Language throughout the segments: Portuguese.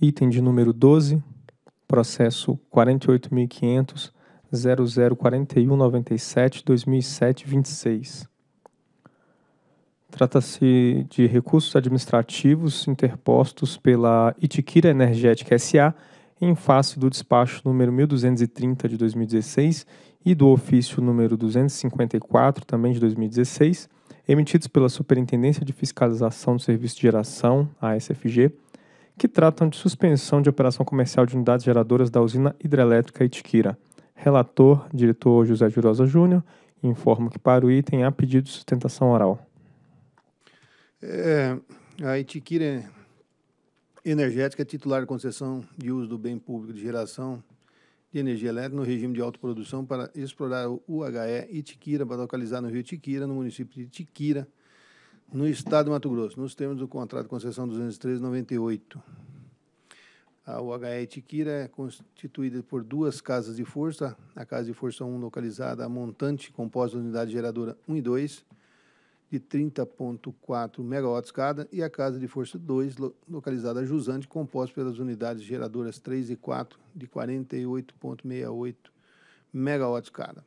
item de número 12, processo 48.500.004197.2007.26. Trata-se de recursos administrativos interpostos pela Itiquira Energética SA em face do despacho número 1230 de 2016 e do ofício número 254 também de 2016, emitidos pela Superintendência de Fiscalização do Serviço de Geração, a SFG, que tratam de suspensão de operação comercial de unidades geradoras da usina hidrelétrica Itiquira. Relator, diretor José Jurosa Júnior, informa que para o item há pedido de sustentação oral. É, a Itiquira Energética é titular de concessão de uso do bem público de geração de energia elétrica no regime de autoprodução para explorar o UHE Itiquira, para localizar no rio Itiquira, no município de Itiquira, no Estado de Mato Grosso, nos termos do contrato de concessão 213-98. A UHE Tiquira é constituída por duas casas de força, a Casa de Força 1 localizada a montante, composta da unidade geradora 1 e 2, de 30,4 megawatts cada, e a Casa de Força 2, localizada a Jusante, composta pelas unidades geradoras 3 e 4, de 48,68 megawatts cada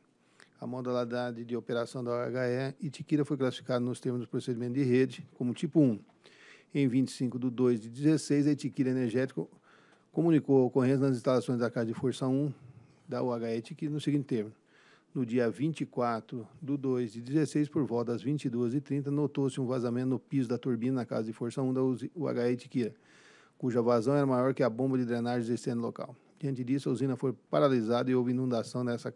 a modalidade de operação da HE Itiquira foi classificado nos termos do procedimento de rede como tipo 1. Em 25 de 2 de 16, a Itiquira Energético comunicou a ocorrência nas instalações da Casa de Força 1 da UHE Itiquira no seguinte termo. No dia 24 de 2 de 16, por volta das 22h30, notou-se um vazamento no piso da turbina na Casa de Força 1 da UHE Itiquira, cuja vazão era maior que a bomba de drenagem existente no local. Diante disso, a usina foi paralisada e houve inundação nessa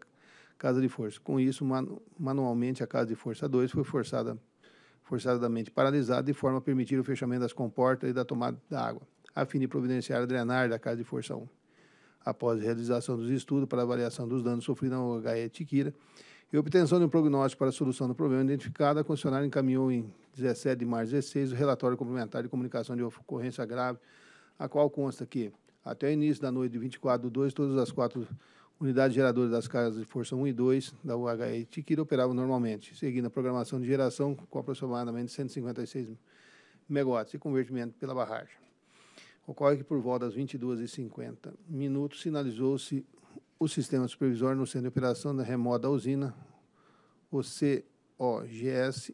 Casa de Força. Com isso, manu manualmente, a Casa de Força 2 foi forçada, forçadamente paralisada, de forma a permitir o fechamento das comportas e da tomada da água, a fim de providenciar a drenar da Casa de Força 1. Após a realização dos estudos para avaliação dos danos sofridos na OHE Tiquira e obtenção de um prognóstico para a solução do problema identificado, a concessionária encaminhou em 17 de março de 16 o relatório complementar de comunicação de ocorrência grave, a qual consta que, até o início da noite de 24 de 2, todas as quatro unidades geradoras das casas de força 1 e 2 da UHE Tiquira operavam normalmente, seguindo a programação de geração com aproximadamente 156 megawatts e convertimento pela barragem. Ocorre que por volta das 22h50 minutos sinalizou-se o sistema supervisório no centro de operação da remota usina, o COGS,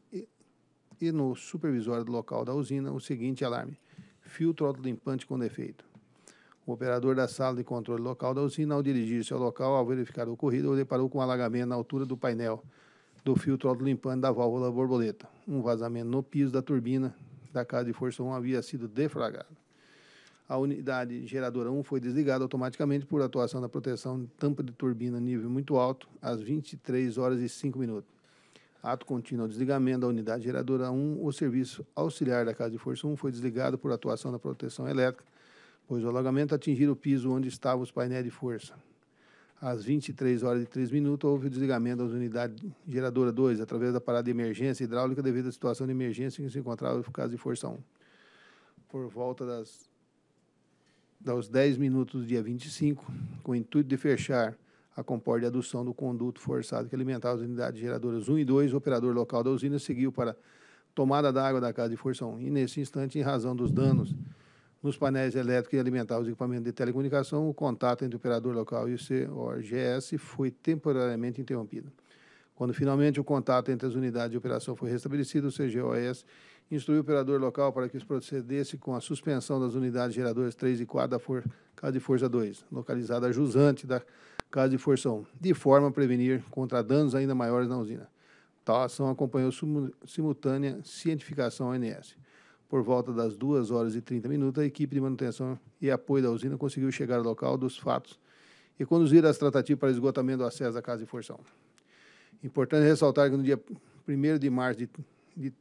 e no supervisório do local da usina o seguinte alarme: filtro autolimpante com defeito. O operador da sala de controle local da usina, ao dirigir-se ao local, ao verificar o ocorrido, deparou com um alagamento na altura do painel do filtro autolimpante da válvula borboleta. Um vazamento no piso da turbina da casa de força 1 havia sido deflagrado. A unidade geradora 1 foi desligada automaticamente por atuação da proteção de tampa de turbina nível muito alto às 23 horas e 5 minutos. Ato contínuo ao desligamento da unidade geradora 1, o serviço auxiliar da Casa de Força 1 foi desligado por atuação da proteção elétrica pois o alagamento atingiu o piso onde estavam os painéis de força. Às 23 horas e 3 minutos, houve o desligamento das unidades geradora 2, através da parada de emergência hidráulica, devido à situação de emergência em que se encontrava o caso de força 1. Por volta das, das 10 minutos do dia 25, com o intuito de fechar a comporta de adução do conduto forçado que alimentava as unidades geradoras 1 e 2, o operador local da usina seguiu para tomada da água da casa de força 1. E, nesse instante, em razão dos danos nos painéis elétricos e alimentar os equipamentos de telecomunicação, o contato entre o operador local e o COGS foi temporariamente interrompido. Quando finalmente o contato entre as unidades de operação foi restabelecido, o CGOS instruiu o operador local para que procedesse com a suspensão das unidades geradoras 3 e 4 da For Casa de Força 2, localizada jusante da Casa de Força 1, de forma a prevenir contra danos ainda maiores na usina. Tal ação acompanhou simultânea cientificação ONS. Por volta das 2 horas e 30 minutos, a equipe de manutenção e apoio da usina conseguiu chegar ao local dos fatos e conduzir as tratativas para esgotamento do acesso à casa de forção. Importante ressaltar que no dia 1 de março de, de,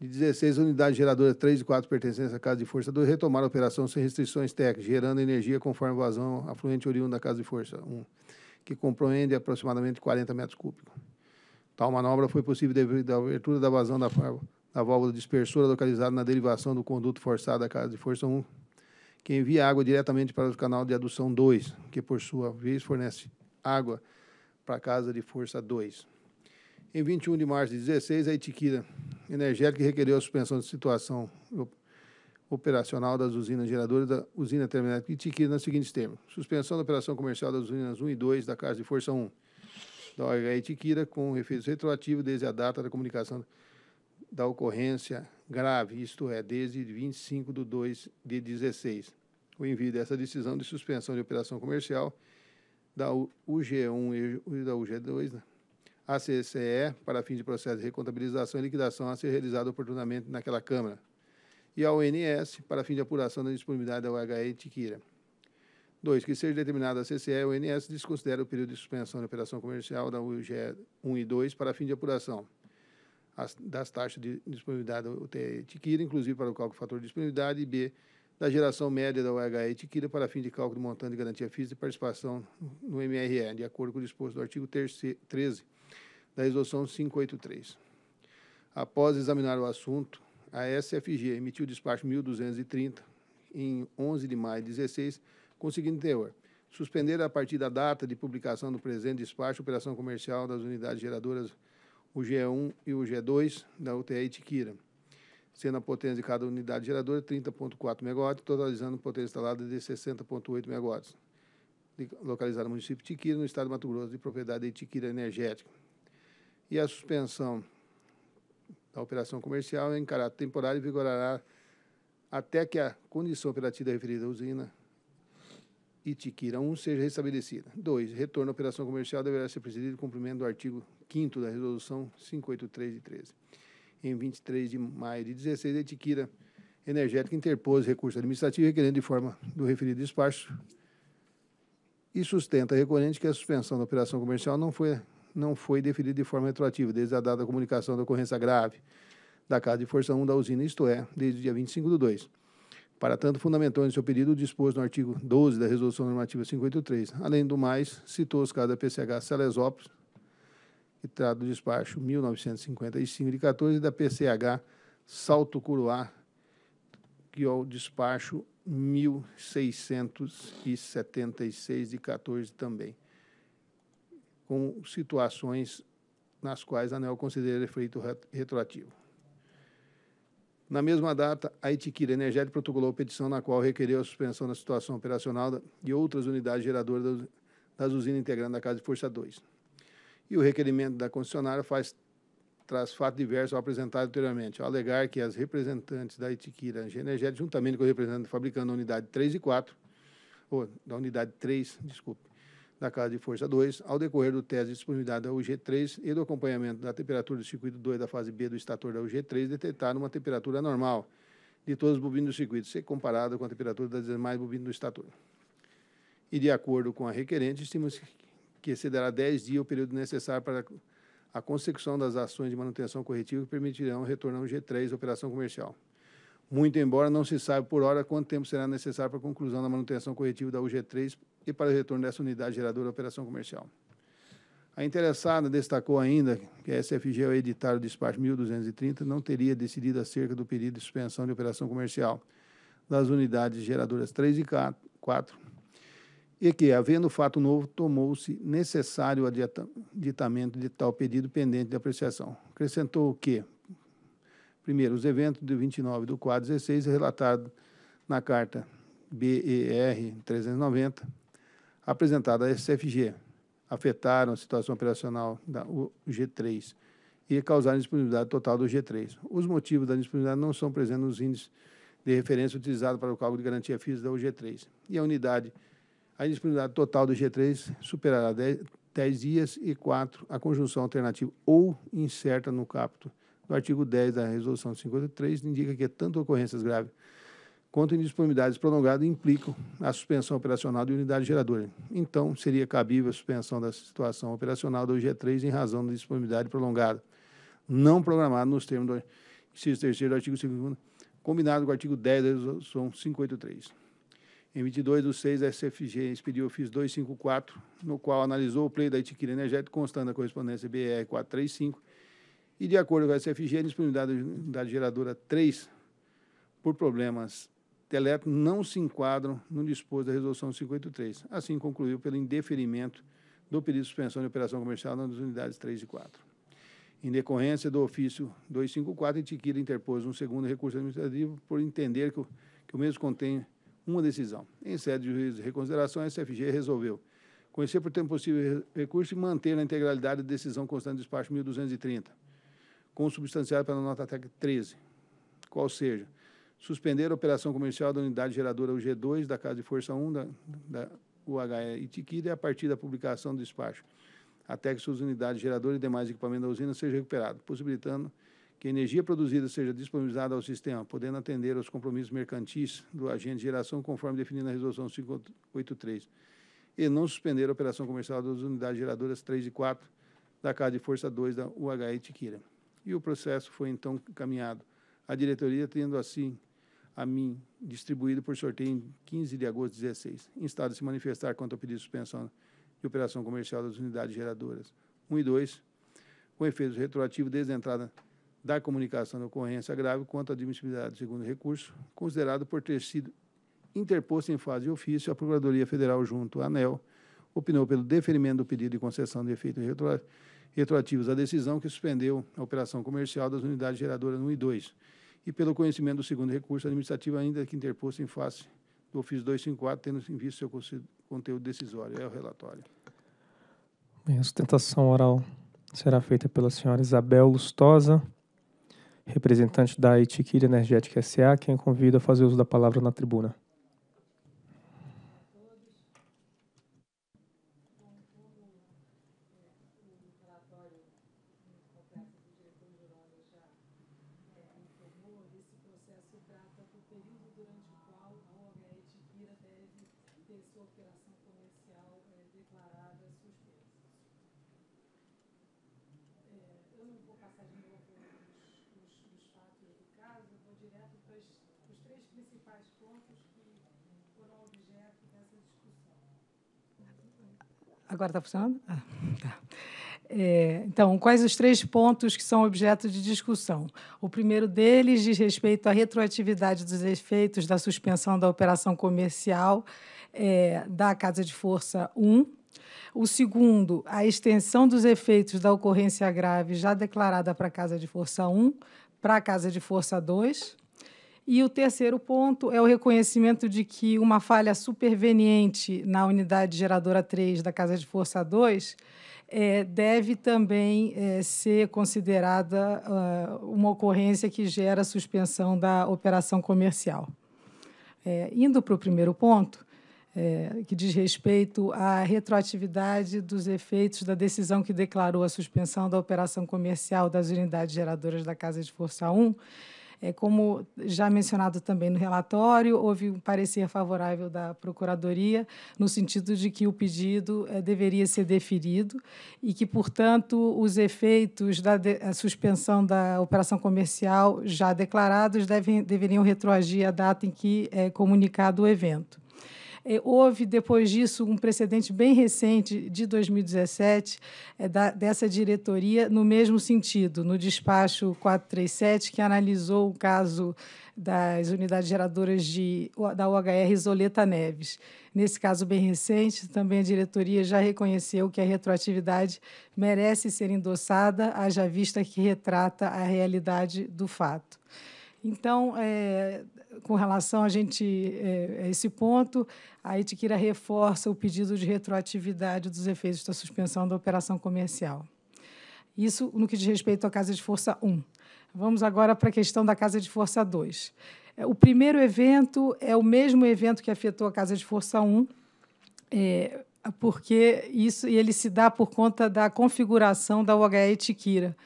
de 16, unidades geradoras 3 e 4 pertencentes à Casa de Força 2 retomaram a operação sem restrições técnicas, gerando energia conforme vazão afluente oriunda da Casa de Força 1, que compreende aproximadamente 40 metros cúbicos. Tal manobra foi possível devido à abertura da vazão da da válvula dispersora localizada na derivação do conduto forçado da casa de força 1, que envia água diretamente para o canal de adução 2, que por sua vez fornece água para a casa de força 2. Em 21 de março de 16, a Itiquira Energética requereu a suspensão de situação operacional das usinas geradoras da usina terminal de Itiquira nos seguintes termos. Suspensão da operação comercial das usinas 1 e 2 da Casa de Força 1 da OH Itiquira com efeitos retroativos desde a data da comunicação da ocorrência grave, isto é, desde 25 de 2 de 16. O envio dessa decisão de suspensão de operação comercial da UG1 e da UG2, né? a CCE, para fins de processo de recontabilização e liquidação a ser realizado oportunamente naquela Câmara, e a ONS, para fim de apuração da disponibilidade da UHE Tiquira. 2. Que seja determinada a CCE, a ONS desconsidera o período de suspensão de operação comercial da UG 1 e 2 para fim de apuração as, das taxas de disponibilidade da UTE etiquida, inclusive para o cálculo do fator de disponibilidade, e B, da geração média da UHE etiquida para fim de cálculo do montante de garantia física e participação no MRE, de acordo com o disposto do artigo 13 da Resolução 583. Após examinar o assunto, a SFG emitiu o despacho 1230 em 11 de maio de 16, com o seguinte teor. Suspender a partir da data de publicação do presente despacho a operação comercial das unidades geradoras o g 1 e o g 2 da UTI Tiquira, sendo a potência de cada unidade geradora 30,4 MW, totalizando potência instalada de 60,8 MW, localizada no município de Tiquira, no estado de Mato Grosso, de propriedade de Tiquira Energética. E a suspensão da operação comercial é em caráter temporário vigorará até que a condição operativa da referida usina Itiquira 1 seja restabelecida. 2. Retorno à operação comercial deverá ser precedido do cumprimento do artigo 5 da Resolução 583 de 13. Em 23 de maio de 16, a Etiquira Energética interpôs recurso administrativo requerendo de forma do referido despacho e sustenta recorrente que a suspensão da operação comercial não foi, não foi deferida de forma retroativa desde a data da comunicação da ocorrência grave da Casa de Força 1 da usina, isto é, desde o dia 25 de 2. Para tanto, fundamentou em seu pedido o disposto no artigo 12 da Resolução Normativa 583. Além do mais, citou os casos da PCH Salesópolis, que trata do despacho 1955 de 14 da PCH Salto Curuá, que é o despacho 1676 de 14 também, com situações nas quais a ANEL considera efeito retroativo. Na mesma data, a Itiquira Energética protocolou petição na qual requereu a suspensão da situação operacional de outras unidades geradoras das usinas integrantes da Casa de Força 2. E o requerimento da concessionária faz, traz fato diverso ao apresentado anteriormente, ao alegar que as representantes da Itiquira Energia Energética, juntamente com o representante fabricando da unidade 3 e 4, ou da unidade 3, desculpe, da Casa de Força 2, ao decorrer do teste de disponibilidade da UG3 e do acompanhamento da temperatura do circuito 2 da fase B do estator da UG3, detectaram uma temperatura normal de todos os bobinos do circuito, se comparada com a temperatura das demais bobinas do estator. E, de acordo com a requerente, estima-se que excederá 10 dias o período necessário para a consecução das ações de manutenção corretiva que permitirão retornar ao G3 operação comercial. Muito embora não se saiba por hora quanto tempo será necessário para a conclusão da manutenção corretiva da UG3 e para o retorno dessa unidade geradora à operação comercial. A interessada destacou ainda que a SFG, ao editar o despacho 1230, não teria decidido acerca do período de suspensão de operação comercial das unidades geradoras 3 e 4, e que, havendo fato novo, tomou-se necessário o aditamento de tal pedido pendente de apreciação. Acrescentou que, primeiro, os eventos de 29 do quadro 16 relatado na carta BER 390, apresentada à SFG, afetaram a situação operacional da G3 e causaram disponibilidade total do G3. Os motivos da disponibilidade não são presentes nos índices de referência utilizados para o cálculo de garantia física da UG3. E a unidade a indisponibilidade total do G3 superará 10, dias e 4 a conjunção alternativa ou incerta no capto do artigo 10 da Resolução 53 indica que tanto ocorrências graves quanto indisponibilidades prolongadas implicam a suspensão operacional de unidade geradora. Então, seria cabível a suspensão da situação operacional do G3 em razão da disponibilidade prolongada, não programada nos termos do inciso 3 do artigo 2 combinado com o artigo 10 da Resolução 583. Em 22 do 6, a SFG expediu o ofício 254, no qual analisou o pleito da etiqueta energética constando a correspondência BR 435 e, de acordo com a SFG, a disponibilidade da unidade geradora 3 por problemas telétricos não se enquadram no disposto da resolução 53. Assim, concluiu pelo indeferimento do pedido de suspensão de operação comercial nas unidades 3 e 4. Em decorrência do ofício 254, a Itiquira interpôs um segundo recurso administrativo por entender que o, que o mesmo contém uma decisão. Em sede de juízo de reconsideração, a SFG resolveu conhecer por tempo possível recurso e manter na integralidade a decisão constante do despacho 1230, consubstanciada pela nota TEC 13, qual seja, suspender a operação comercial da unidade geradora UG2 da Casa de Força 1 da, da UHE Itiquira a partir da publicação do despacho, até que suas unidades geradoras e demais equipamentos da usina sejam recuperados, possibilitando que a energia produzida seja disponibilizada ao sistema, podendo atender aos compromissos mercantis do agente de geração, conforme definido na Resolução 583, e não suspender a operação comercial das unidades geradoras 3 e 4 da Casa de Força 2 da UHE Tiquira. E o processo foi então encaminhado à diretoria, tendo assim a mim distribuído por sorteio em 15 de agosto de 16, instado a se manifestar quanto ao pedido de suspensão de operação comercial das unidades geradoras 1 e 2, com efeitos retroativos desde a entrada da comunicação da ocorrência grave quanto à admissibilidade do segundo recurso, considerado por ter sido interposto em fase de ofício, a Procuradoria Federal, junto à ANEL, opinou pelo deferimento do pedido de concessão de efeitos retroativos à decisão que suspendeu a operação comercial das unidades geradoras 1 e 2 e pelo conhecimento do segundo recurso administrativo, ainda que interposto em face do ofício 254, tendo em vista seu conteúdo decisório. É o relatório. Bem, a sustentação oral será feita pela senhora Isabel Lustosa representante da Itiquira Energética SA, quem convido a fazer uso da palavra na tribuna. Agora está funcionando? Ah, tá. É, então, quais os três pontos que são objeto de discussão? O primeiro deles diz respeito à retroatividade dos efeitos da suspensão da operação comercial é, da Casa de Força 1. O segundo, a extensão dos efeitos da ocorrência grave já declarada para a Casa de Força 1 para a Casa de Força 2. E o terceiro ponto é o reconhecimento de que uma falha superveniente na unidade geradora 3 da Casa de Força 2 é, deve também é, ser considerada uh, uma ocorrência que gera suspensão da operação comercial. É, indo para o primeiro ponto, é, que diz respeito à retroatividade dos efeitos da decisão que declarou a suspensão da operação comercial das unidades geradoras da Casa de Força 1, é, como já mencionado também no relatório, houve um parecer favorável da Procuradoria, no sentido de que o pedido é, deveria ser deferido e que, portanto, os efeitos da de, suspensão da operação comercial já declarados devem, deveriam retroagir à data em que é comunicado o evento. É, houve, depois disso, um precedente bem recente, de 2017, é, da, dessa diretoria, no mesmo sentido, no despacho 437, que analisou o caso das unidades geradoras de, da UHR Isoleta Neves. Nesse caso bem recente, também a diretoria já reconheceu que a retroatividade merece ser endossada, haja vista que retrata a realidade do fato. Então, é, com relação a gente é, a é esse ponto, a Etiquira reforça o pedido de retroatividade dos efeitos da suspensão da operação comercial. Isso no que diz respeito à Casa de Força 1. Vamos agora para a questão da Casa de Força 2. É, o primeiro evento é o mesmo evento que afetou a Casa de Força 1, é, porque isso ele se dá por conta da configuração da UHE Itiquira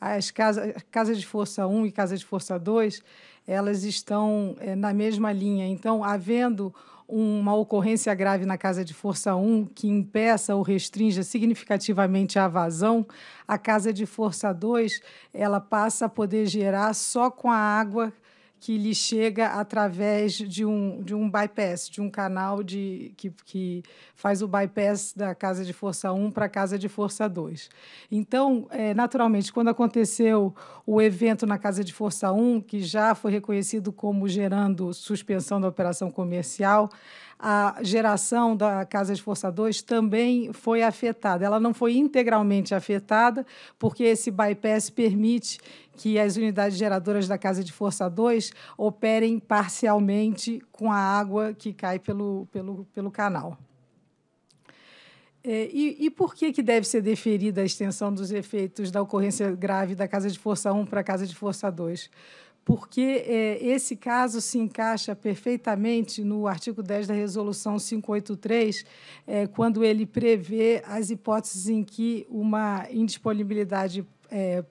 as casas casa de força 1 e casa de força 2, elas estão é, na mesma linha. Então, havendo uma ocorrência grave na Casa de Força 1 que impeça ou restrinja significativamente a vazão, a Casa de Força 2 ela passa a poder gerar só com a água que lhe chega através de um, de um bypass, de um canal de, que, que faz o bypass da casa de força 1 para a casa de força 2. Então, é, naturalmente, quando aconteceu o evento na casa de força 1, que já foi reconhecido como gerando suspensão da operação comercial, a geração da Casa de Força 2 também foi afetada. Ela não foi integralmente afetada, porque esse bypass permite que as unidades geradoras da Casa de Força 2 operem parcialmente com a água que cai pelo, pelo, pelo canal. É, e, e, por que, que deve ser deferida a extensão dos efeitos da ocorrência grave da Casa de Força 1 para a Casa de Força 2? Porque é, esse caso se encaixa perfeitamente no artigo 10 da Resolução 583, é, quando ele prevê as hipóteses em que uma indisponibilidade é,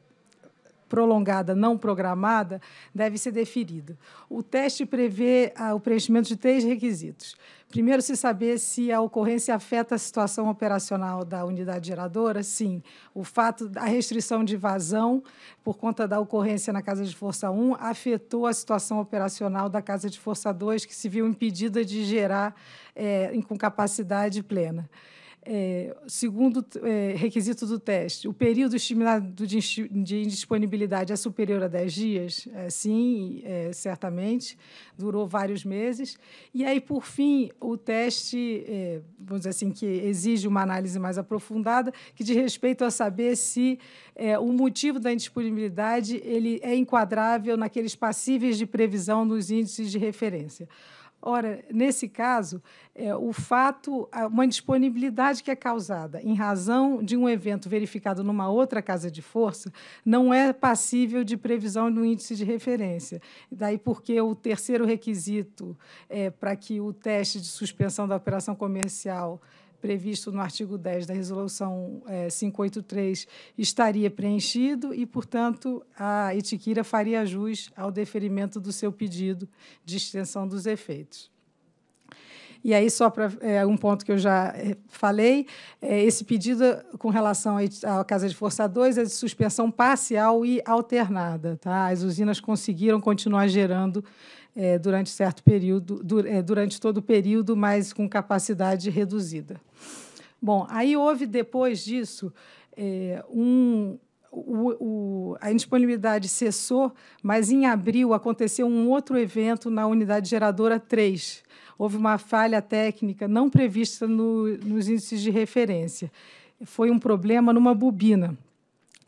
prolongada não programada deve ser deferida. O teste prevê ah, o preenchimento de três requisitos. Primeiro, se saber se a ocorrência afeta a situação operacional da unidade geradora. Sim, o fato da restrição de vazão por conta da ocorrência na Casa de Força 1 afetou a situação operacional da Casa de Força 2, que se viu impedida de gerar é, com capacidade plena. É, segundo é, requisito do teste, o período estimado de, indisponibilidade é superior a 10 dias? É, sim, é, certamente, durou vários meses. E aí, por fim, o teste, é, vamos dizer assim, que exige uma análise mais aprofundada, que diz respeito a saber se é, o motivo da indisponibilidade ele é enquadrável naqueles passíveis de previsão nos índices de referência. Ora, nesse caso, é, o fato, uma indisponibilidade que é causada em razão de um evento verificado numa outra casa de força, não é passível de previsão no índice de referência. Daí porque o terceiro requisito é, para que o teste de suspensão da operação comercial previsto no artigo 10 da Resolução é, 583 estaria preenchido e, portanto, a Itiquira faria jus ao deferimento do seu pedido de extensão dos efeitos. E aí, só para é, um ponto que eu já é, falei, é, esse pedido com relação à Casa de Força 2 é de suspensão parcial e alternada. Tá? As usinas conseguiram continuar gerando é, durante certo período, du é, durante todo o período, mas com capacidade reduzida. Bom, aí houve depois disso é, um, o, o, a indisponibilidade cessou, mas em abril aconteceu um outro evento na unidade geradora 3. Houve uma falha técnica não prevista no, nos índices de referência. Foi um problema numa bobina.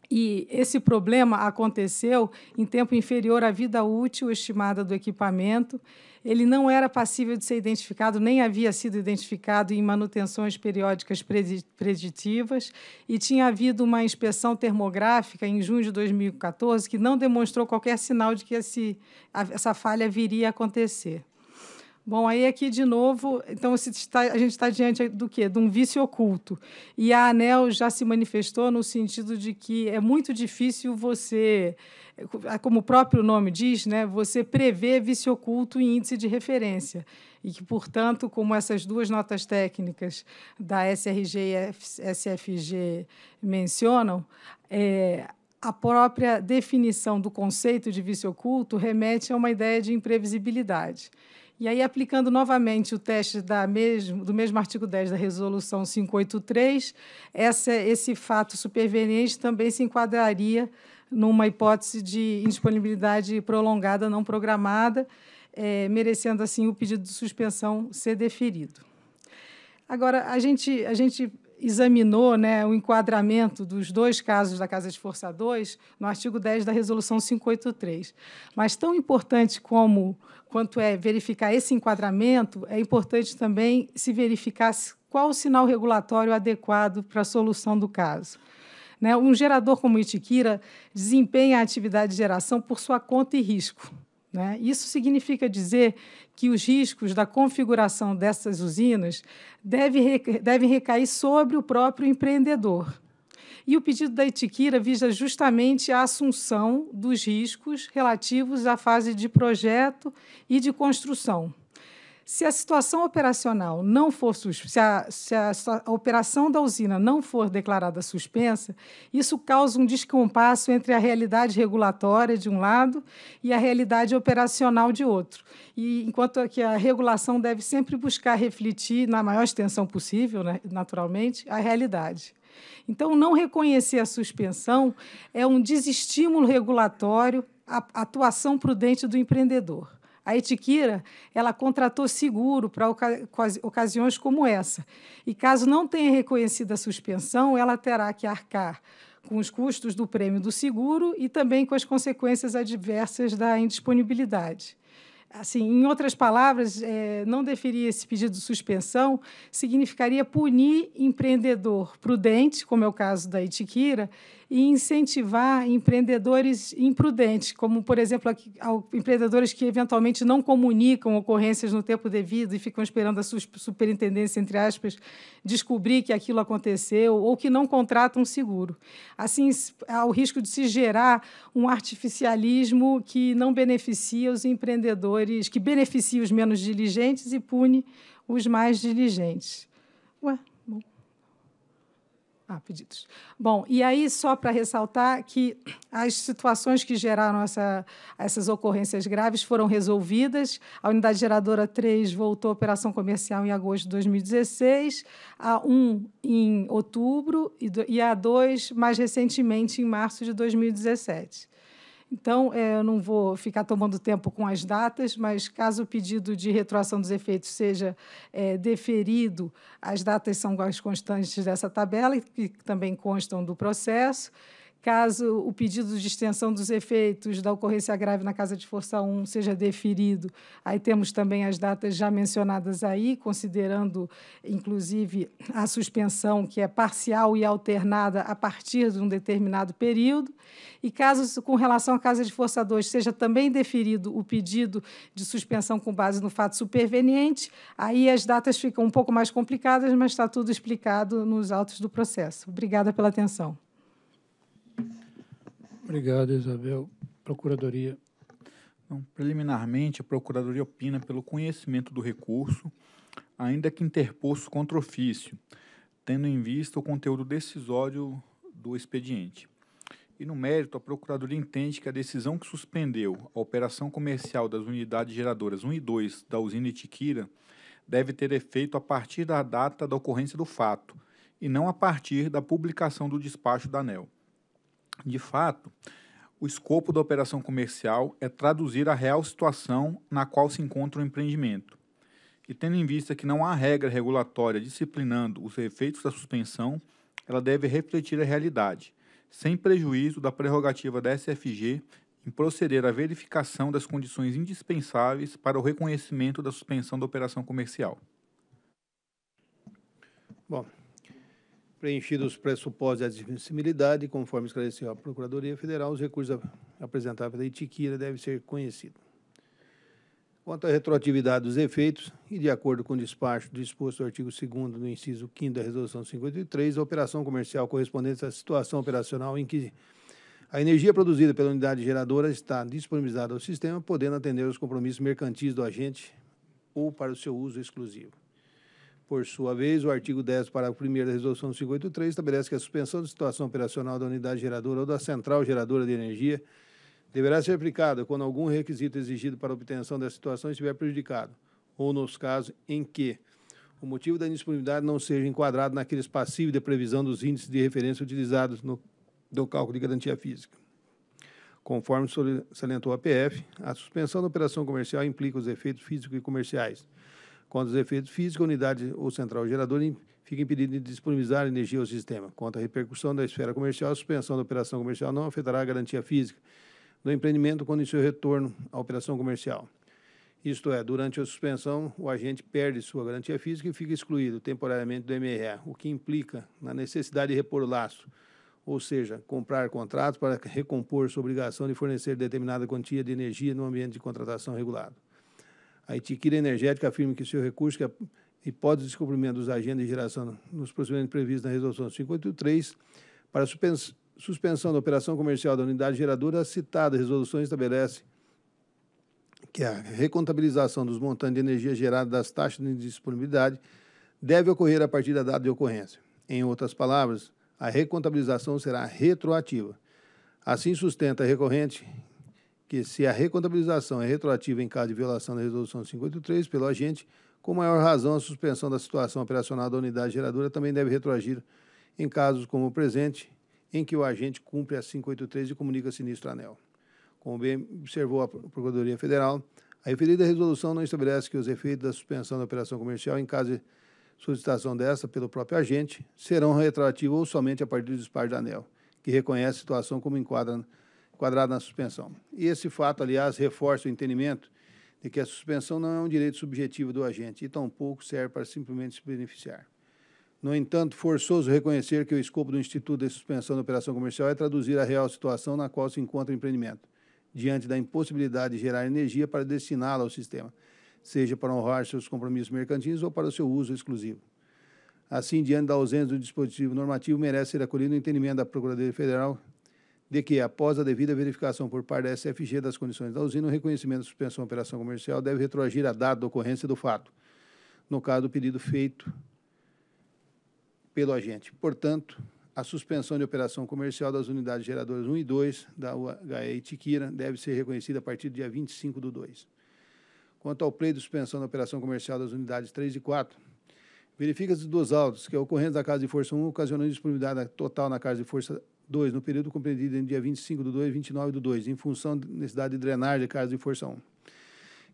E esse problema aconteceu em tempo inferior à vida útil estimada do equipamento. Ele não era passível de ser identificado, nem havia sido identificado em manutenções periódicas preditivas, e tinha havido uma inspeção termográfica em junho de 2014 que não demonstrou qualquer sinal de que esse, essa falha viria a acontecer. Bom, aí aqui de novo, então está, a gente está diante do quê? De um vício oculto. E a ANEL já se manifestou no sentido de que é muito difícil você, é, como o próprio nome diz, né, você prever vício oculto em índice de referência. E que, portanto, como essas duas notas técnicas da SRG e SFG mencionam, é, a própria definição do conceito de vício oculto remete a uma ideia de imprevisibilidade. E aí, aplicando novamente o teste da mesmo, do mesmo artigo 10 da Resolução 583, essa, esse fato superveniente também se enquadraria numa hipótese de indisponibilidade prolongada não programada, é, merecendo, assim, o pedido de suspensão ser deferido. Agora, a gente, a gente examinou né, o enquadramento dos dois casos da Casa de Força 2 no artigo 10 da Resolução 583. Mas tão importante como quanto é verificar esse enquadramento, é importante também se verificar qual o sinal regulatório adequado para a solução do caso. Né, um gerador como o Itiquira desempenha a atividade de geração por sua conta e risco. Né? Isso significa dizer que os riscos da configuração dessas usinas deve devem recair sobre o próprio empreendedor. E o pedido da Itiquira visa justamente a assunção dos riscos relativos à fase de projeto e de construção. Se a situação operacional não for se a, se a, a operação da usina não for declarada suspensa, isso causa um descompasso entre a realidade regulatória de um lado e a realidade operacional de outro. E enquanto que a regulação deve sempre buscar refletir na maior extensão possível, né, naturalmente, a realidade. Então, não reconhecer a suspensão é um desestímulo regulatório à atuação prudente do empreendedor. A Etiquira, ela contratou seguro para ocasiões como essa. E caso não tenha reconhecido a suspensão, ela terá que arcar com os custos do prêmio do seguro e também com as consequências adversas da indisponibilidade. Assim, em outras palavras, é, não deferir esse pedido de suspensão significaria punir empreendedor prudente, como é o caso da Itiquira, e incentivar empreendedores imprudentes, como, por exemplo, empreendedores que eventualmente não comunicam ocorrências no tempo devido e ficam esperando a superintendência, entre aspas, descobrir que aquilo aconteceu ou que não contratam seguro. Assim, há o risco de se gerar um artificialismo que não beneficia os empreendedores, que beneficia os menos diligentes e pune os mais diligentes. Ué. Ah, pedidos. Bom, e aí só para ressaltar que as situações que geraram essa, essas ocorrências graves foram resolvidas. A unidade geradora 3 voltou à operação comercial em agosto de 2016, a 1 em outubro e, e a 2 mais recentemente em março de 2017. Então, é, eu não vou ficar tomando tempo com as datas, mas caso o pedido de retroação dos efeitos seja é, deferido, as datas são as constantes dessa tabela, que também constam do processo. Caso o pedido de extensão dos efeitos da ocorrência grave na Casa de Força 1 seja deferido, aí temos também as datas já mencionadas aí, considerando, inclusive, a suspensão que é parcial e alternada a partir de um determinado período. E caso, com relação à Casa de Força 2, seja também deferido o pedido de suspensão com base no fato superveniente, aí as datas ficam um pouco mais complicadas, mas está tudo explicado nos autos do processo. Obrigada pela atenção. Obrigado, Isabel. Procuradoria. Então, preliminarmente, a Procuradoria opina pelo conhecimento do recurso, ainda que interposto contra ofício, tendo em vista o conteúdo decisório do expediente. E no mérito, a Procuradoria entende que a decisão que suspendeu a operação comercial das unidades geradoras 1 e 2 da usina Itiquira deve ter efeito a partir da data da ocorrência do fato, e não a partir da publicação do despacho da ANEL. De fato, o escopo da operação comercial é traduzir a real situação na qual se encontra o empreendimento. E tendo em vista que não há regra regulatória disciplinando os efeitos da suspensão, ela deve refletir a realidade, sem prejuízo da prerrogativa da SFG em proceder à verificação das condições indispensáveis para o reconhecimento da suspensão da operação comercial. Bom, Preenchidos os pressupostos de admissibilidade, conforme esclareceu a Procuradoria Federal, os recursos apresentados pela Itiquira devem ser conhecidos. Quanto à retroatividade dos efeitos, e de acordo com o despacho disposto no artigo 2 do inciso 5 da Resolução 53, a operação comercial correspondente à situação operacional em que a energia produzida pela unidade geradora está disponibilizada ao sistema, podendo atender os compromissos mercantis do agente ou para o seu uso exclusivo. Por sua vez, o artigo 10, parágrafo 1 da Resolução 583 estabelece que a suspensão da situação operacional da unidade geradora ou da central geradora de energia deverá ser aplicada quando algum requisito exigido para obtenção dessa situação estiver prejudicado, ou nos casos em que o motivo da indisponibilidade não seja enquadrado naqueles passivos de previsão dos índices de referência utilizados no do cálculo de garantia física. Conforme salientou a PF, a suspensão da operação comercial implica os efeitos físicos e comerciais, Contra os efeitos físicos, a unidade ou central geradora fica impedida de disponibilizar energia ao sistema. Quanto à repercussão da esfera comercial, a suspensão da operação comercial não afetará a garantia física do empreendimento quando em seu retorno à operação comercial. Isto é, durante a suspensão, o agente perde sua garantia física e fica excluído temporariamente do MRE, o que implica na necessidade de repor o laço, ou seja, comprar contratos para recompor sua obrigação de fornecer determinada quantia de energia no ambiente de contratação regulado. A etiqueta energética afirma que seu recurso que é a hipótese de cumprimento dos agendas de geração nos procedimentos previstos na Resolução 53, para suspensão da operação comercial da unidade geradora, a citada resolução estabelece que a recontabilização dos montantes de energia gerada das taxas de disponibilidade deve ocorrer a partir da data de ocorrência. Em outras palavras, a recontabilização será retroativa. Assim sustenta a recorrente que se a recontabilização é retroativa em caso de violação da Resolução 53 pelo agente, com maior razão a suspensão da situação operacional da unidade geradora também deve retroagir em casos como o presente, em que o agente cumpre a 583 e comunica sinistro anel. Como bem observou a Procuradoria Federal, a referida resolução não estabelece que os efeitos da suspensão da operação comercial em caso de solicitação dessa pelo próprio agente serão retroativos ou somente a partir do disparo da ANEL, que reconhece a situação como enquadra quadrado na suspensão. E esse fato, aliás, reforça o entendimento de que a suspensão não é um direito subjetivo do agente e tampouco serve para simplesmente se beneficiar. No entanto, forçoso reconhecer que o escopo do Instituto de Suspensão da Operação Comercial é traduzir a real situação na qual se encontra o empreendimento, diante da impossibilidade de gerar energia para destiná-la ao sistema, seja para honrar seus compromissos mercantis ou para o seu uso exclusivo. Assim, diante da ausência do dispositivo normativo, merece ser acolhido o entendimento da Procuradoria Federal de que, após a devida verificação por parte da SFG das condições da usina, o reconhecimento de suspensão da operação comercial deve retroagir a data da ocorrência do fato, no caso do pedido feito pelo agente. Portanto, a suspensão de operação comercial das unidades geradoras 1 e 2 da UHE Tiquira deve ser reconhecida a partir do dia 25 do 2. Quanto ao pleito de suspensão da operação comercial das unidades 3 e 4, verifica-se dos autos que a ocorrência da Casa de Força 1 ocasionou disponibilidade total na Casa de Força 2. No período compreendido entre dia 25 do 2 e 29 do 2, em função da necessidade de drenagem, da casa de força 1.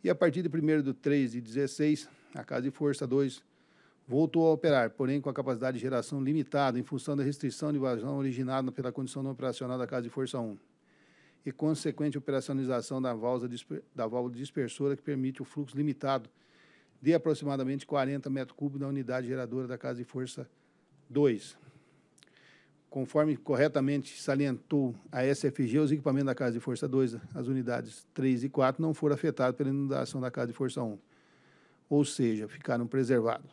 E a partir de 1 do 3 e 16, a casa de força 2 voltou a operar, porém com a capacidade de geração limitada em função da restrição de vazão originada pela condição não operacional da casa de força 1 e consequente operacionalização da válvula, da válvula dispersora que permite o fluxo limitado de aproximadamente 40 metros cúbicos na unidade geradora da casa de força 2. Conforme corretamente salientou a SFG, os equipamentos da Casa de Força 2, as unidades 3 e 4, não foram afetados pela inundação da Casa de Força 1, ou seja, ficaram preservados.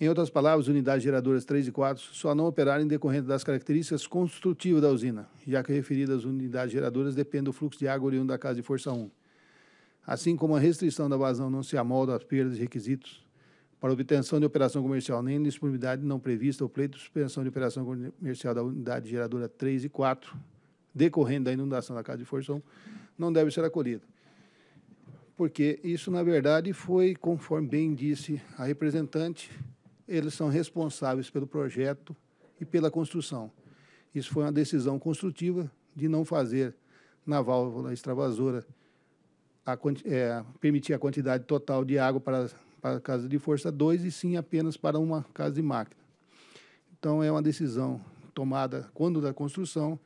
Em outras palavras, unidades geradoras 3 e 4 só não operaram em decorrente das características construtivas da usina, já que referidas unidades geradoras dependem do fluxo de água oriundo da Casa de Força 1. Assim como a restrição da vazão não se amolda às perdas de requisitos para obtenção de operação comercial nem disponibilidade não prevista ou pleito de suspensão de operação comercial da unidade geradora 3 e 4, decorrendo da inundação da casa de Forção, não deve ser acolhido. Porque isso, na verdade, foi, conforme bem disse a representante, eles são responsáveis pelo projeto e pela construção. Isso foi uma decisão construtiva de não fazer na válvula extravasora a, é, permitir a quantidade total de água para para a Casa de Força 2 e sim apenas para uma casa de máquina. Então, é uma decisão tomada quando da construção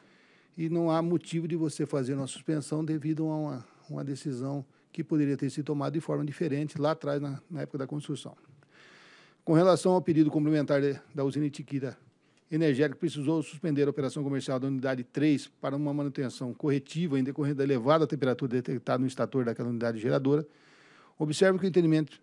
e não há motivo de você fazer uma suspensão devido a uma, uma decisão que poderia ter sido tomada de forma diferente lá atrás, na, na época da construção. Com relação ao pedido complementar de, da usina Itiquira Energética, precisou suspender a operação comercial da unidade 3 para uma manutenção corretiva em decorrência da elevada temperatura detectada no estator daquela unidade geradora. Observe que o entendimento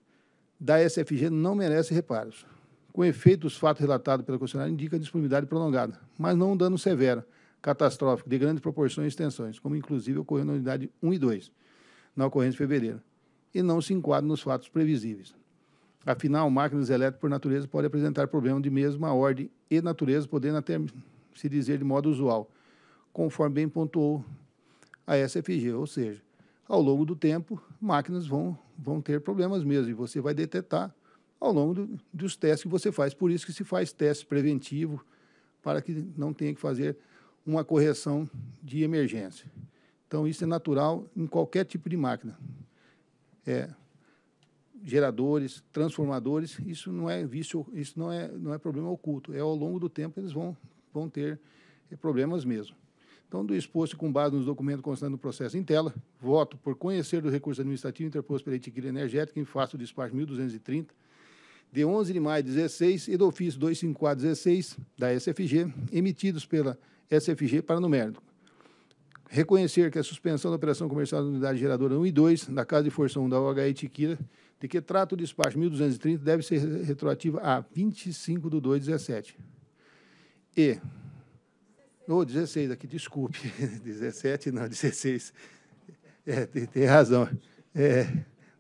da SFG não merece reparos. Com efeito, os fatos relatados pela concessionária indicam disponibilidade prolongada, mas não um dano severo, catastrófico, de grandes proporções e extensões, como inclusive ocorreu na unidade 1 e 2, na ocorrência de fevereiro, e não se enquadra nos fatos previsíveis. Afinal, máquinas elétricas, por natureza, podem apresentar problemas de mesma ordem e natureza, podendo até se dizer de modo usual, conforme bem pontuou a SFG, ou seja, ao longo do tempo, máquinas vão vão ter problemas mesmo e você vai detectar ao longo do, dos testes que você faz. Por isso que se faz teste preventivo para que não tenha que fazer uma correção de emergência. Então isso é natural em qualquer tipo de máquina. É, geradores, transformadores, isso não é vício, isso não é, não é problema oculto. É ao longo do tempo eles vão, vão ter problemas mesmo. Então, do exposto com base nos documentos constando no processo em tela, voto por conhecer do recurso administrativo interposto pela etiqueta energética em face do despacho 1230, de 11 de maio de 16 e do ofício 25416 da SFG, emitidos pela SFG para numérico. Reconhecer que a suspensão da operação comercial da unidade geradora 1 e 2 da Casa de Força 1 da OHE Etiquira, de que trata o despacho 1230, deve ser retroativa a 25 de 2 de 17. E ou 16 aqui, desculpe. 17 não, 16. É, tem, tem razão. É,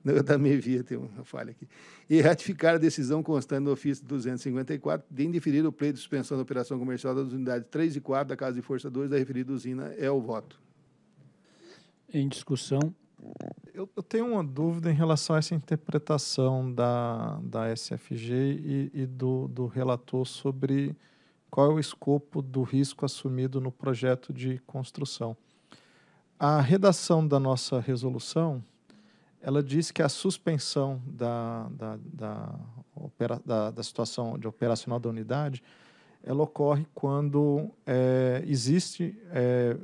eu também via, tem uma falha aqui. E ratificar a decisão constante no ofício 254 de indeferir o pleito de suspensão da operação comercial das unidades 3 e 4 da Casa de Força 2 da referida usina é o voto. Em discussão. Eu, eu tenho uma dúvida em relação a essa interpretação da, da SFG e, e do, do relator sobre qual é o escopo do risco assumido no projeto de construção. A redação da nossa resolução, ela diz que a suspensão da, da, da, opera, da, da situação de operacional da unidade, ela ocorre quando é, existe é,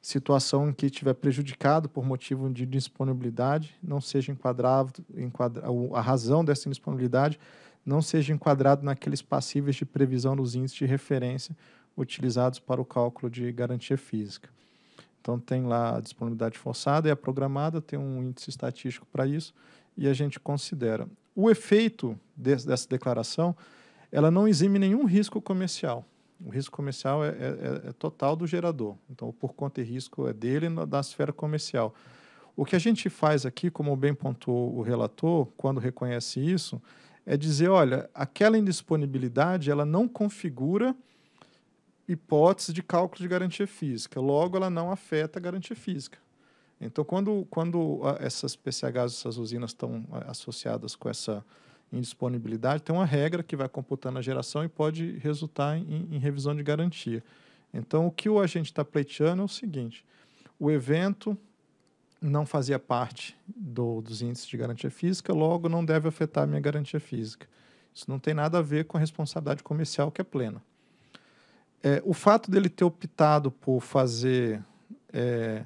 situação em que estiver prejudicado por motivo de disponibilidade, não seja enquadrado, enquadra, a razão dessa indisponibilidade não seja enquadrado naqueles passíveis de previsão dos índices de referência utilizados para o cálculo de garantia física. Então tem lá a disponibilidade forçada e é a programada, tem um índice estatístico para isso e a gente considera. O efeito de, dessa declaração, ela não exime nenhum risco comercial. O risco comercial é, é, é, é total do gerador. Então, por conta e risco é dele da esfera comercial. O que a gente faz aqui, como bem pontuou o relator, quando reconhece isso, é dizer, olha, aquela indisponibilidade ela não configura hipótese de cálculo de garantia física, logo ela não afeta a garantia física. Então, quando, quando ah, essas PCHs, essas usinas estão ah, associadas com essa indisponibilidade, tem uma regra que vai computando a geração e pode resultar em, em revisão de garantia. Então, o que o agente está pleiteando é o seguinte: o evento não fazia parte do, dos índices de garantia física, logo não deve afetar a minha garantia física. Isso não tem nada a ver com a responsabilidade comercial que é plena. É, o fato dele ter optado por fazer é,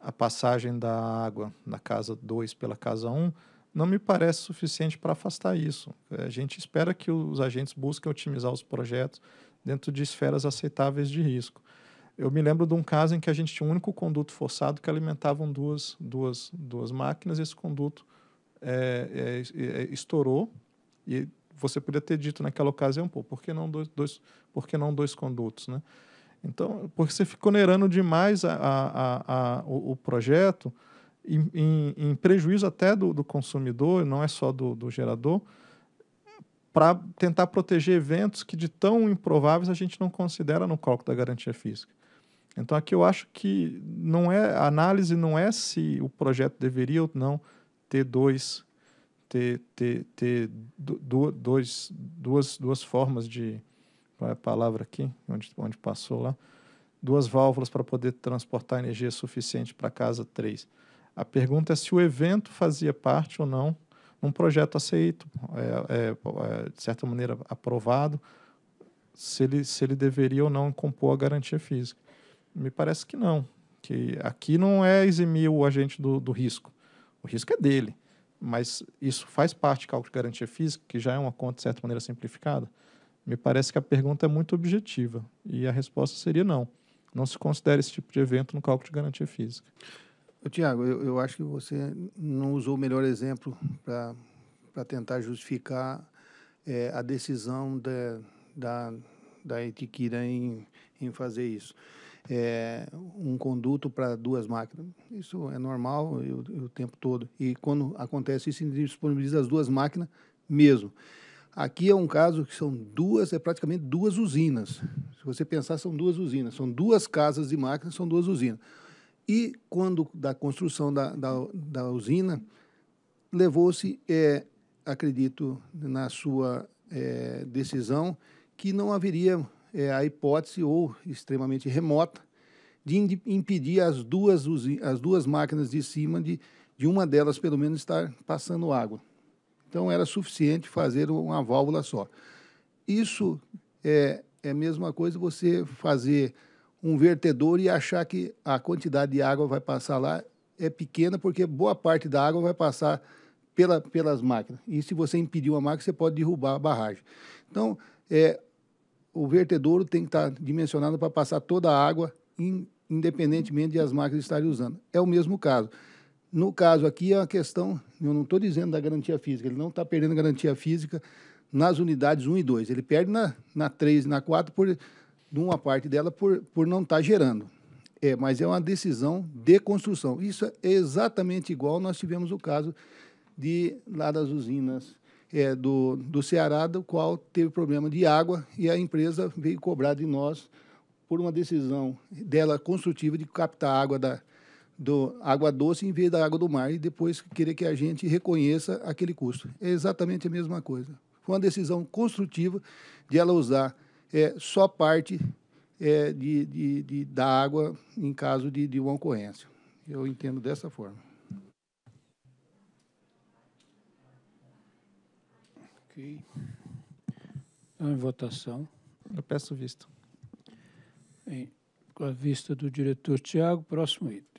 a passagem da água na casa 2 pela casa 1 um, não me parece suficiente para afastar isso. É, a gente espera que os agentes busquem otimizar os projetos dentro de esferas aceitáveis de risco. Eu me lembro de um caso em que a gente tinha um único conduto forçado que alimentavam duas, duas, duas máquinas. Esse conduto é é, é, é, estourou e você podia ter dito naquela ocasião, pô, por que não dois, dois, por que não dois condutos, né? Então, porque você ficou onerando demais a, a, a, o, o, projeto, em, em, em, prejuízo até do, do consumidor, não é só do, do gerador, para tentar proteger eventos que de tão improváveis a gente não considera no cálculo da garantia física. Então aqui eu acho que não é a análise não é se o projeto deveria ou não ter dois ter, ter, ter do, dois, duas, duas formas de qual é a palavra aqui onde, onde passou lá duas válvulas para poder transportar energia suficiente para casa 3. A pergunta é se o evento fazia parte ou não um projeto aceito, é, é, é, de certa maneira aprovado, se ele, se ele deveria ou não compor a garantia física. Me parece que não. Que aqui não é eximir o agente do, do risco. O risco é dele. Mas isso faz parte do cálculo de garantia física, que já é uma conta, de certa maneira, simplificada? Me parece que a pergunta é muito objetiva. E a resposta seria não. Não se considera esse tipo de evento no cálculo de garantia física. Tiago, eu, eu acho que você não usou o melhor exemplo para tentar justificar é, a decisão da, da, da Etiquira em, em fazer isso é, um conduto para duas máquinas. Isso é normal eu, eu, o tempo todo. E quando acontece isso, disponibiliza as duas máquinas mesmo. Aqui é um caso que são duas, é praticamente duas usinas. Se você pensar, são duas usinas. São duas casas de máquinas, são duas usinas. E quando da construção da, da, da usina, levou-se, é, acredito, na sua é, decisão, que não haveria é a hipótese, ou extremamente remota, de impedir as duas, as duas máquinas de cima de, de uma delas, pelo menos, estar passando água. Então, era suficiente fazer uma válvula só. Isso é, é a mesma coisa você fazer um vertedor e achar que a quantidade de água vai passar lá é pequena, porque boa parte da água vai passar pela, pelas máquinas. E se você impedir uma máquina, você pode derrubar a barragem. Então, é, o vertedouro tem que estar dimensionado para passar toda a água, independentemente de as máquinas estarem usando. É o mesmo caso. No caso aqui, é uma questão, eu não estou dizendo da garantia física, ele não está perdendo garantia física nas unidades 1 e 2. Ele perde na, na 3 e na 4, por, uma parte dela, por, por não estar tá gerando. É, mas é uma decisão de construção. Isso é exatamente igual nós tivemos o caso de lá das usinas é, do, do Ceará, do qual teve problema de água e a empresa veio cobrar de nós por uma decisão dela construtiva de captar água da do água doce em vez da água do mar e depois querer que a gente reconheça aquele custo. É exatamente a mesma coisa. Foi uma decisão construtiva de ela usar é, só parte é, de, de, de, da água em caso de, de uma ocorrência. Eu entendo dessa forma. Ok. Então, em votação. Eu peço visto. Em, com a vista do diretor Tiago, próximo item.